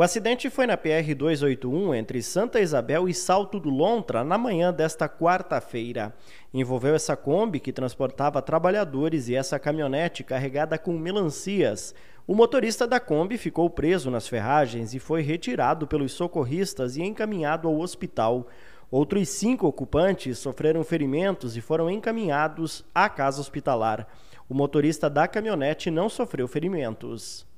O acidente foi na PR-281 entre Santa Isabel e Salto do Lontra na manhã desta quarta-feira. Envolveu essa Kombi que transportava trabalhadores e essa caminhonete carregada com melancias. O motorista da Kombi ficou preso nas ferragens e foi retirado pelos socorristas e encaminhado ao hospital. Outros cinco ocupantes sofreram ferimentos e foram encaminhados à casa hospitalar. O motorista da caminhonete não sofreu ferimentos.